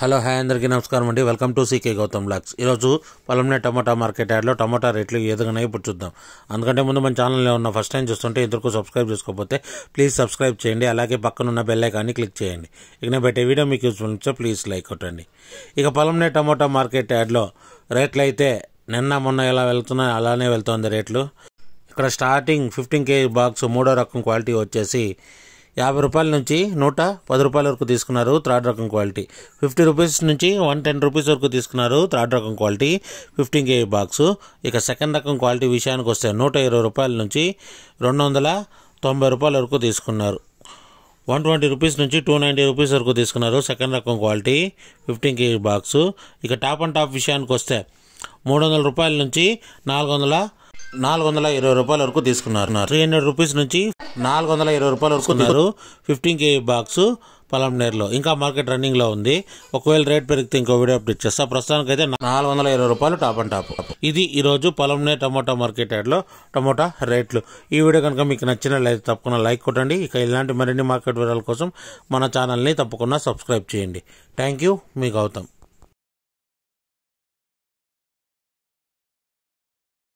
hello hi అందరికీ నమస్కారం అండి welcome to CK Gautam blogs ఈరోజు పొలంనే టమాటా మార్కెట్ యాడ్లో టమాటా రేట్లు ఏదైనా ఇప్పుడు చూద్దాం అందుకంటే ముందు మన ఛానల్లో ఉన్న ఫస్ట్ టైం చూస్తుంటే ఇద్దరు సబ్స్క్రైబ్ చేసుకోకపోతే ప్లీజ్ సబ్స్క్రైబ్ చేయండి అలాగే పక్కనున్న బెల్ ఐకాన్ని క్లిక్ చేయండి ఇక నేను పెట్టే వీడియో మీకు యూస్ఫుల్ నుంచో ప్లీజ్ లైక్ కొట్టండి ఇక పొలంనే టమాటా మార్కెట్ యాడ్లో రేట్లు అయితే నిన్న మొన్న ఎలా వెళ్తున్నా అలానే వెళ్తుంది రేట్లు ఇక్కడ స్టార్టింగ్ ఫిఫ్టీన్ కేజీ బాక్స్ మూడో రకం క్వాలిటీ వచ్చేసి యాభై రూపాయల నుంచి నూట పది రూపాయల వరకు తీసుకున్నారు థర్డ్ రకం క్వాలిటీ ఫిఫ్టీ రూపీస్ నుంచి వన్ టెన్ రూపీస్ వరకు తీసుకున్నారు థర్డ్ రకం క్వాలిటీ ఫిఫ్టీన్ కే బాక్సు ఇక సెకండ్ రకం క్వాలిటీ విషయానికి వస్తే నూట ఇరవై రూపాయల నుంచి రెండు వందల తొంభై రూపాయల వరకు తీసుకున్నారు వన్ ట్వంటీ రూపీస్ నుంచి టూ నైంటీ రూపీస్ వరకు తీసుకున్నారు సెకండ్ రకం క్వాలిటీ ఫిఫ్టీన్ కే బాక్సు ఇక టాప్ అండ్ టాప్ విషయానికి వస్తే మూడు వందల రూపాయల నుంచి నాలుగు వందల నాలుగు వందల ఇరవై రూపాయల వరకు తీసుకున్నారు త్రీ హండ్రెడ్ రూపీస్ నుంచి నాలుగు వందల ఇరవై రూపాయల వరకు ఉన్నారు ఫిఫ్టీన్ కేజీ బాక్స్ నేర్లో ఇంకా మార్కెట్ రన్నింగ్లో ఉంది ఒకవేళ రేట్ పెరిగితే ఇంకో వీడియో అప్డేట్ చేస్తా ప్రస్తుతానికి అయితే నాలుగు వందల ఇరవై రూపాయలు టాప్ అండ్ టాప్ ఇది ఈరోజు నేర్ టమోటా మార్కెట్ యార్డ్లో టమోటా రేట్లు ఈ వీడియో కనుక మీకు నచ్చినట్లయితే తప్పకుండా లైక్ కొట్టండి ఇక ఇలాంటి మరిన్ని మార్కెట్ వివరాల కోసం మన ఛానల్ని తప్పకుండా సబ్స్క్రైబ్ చేయండి థ్యాంక్ యూ మీకు అవుతాం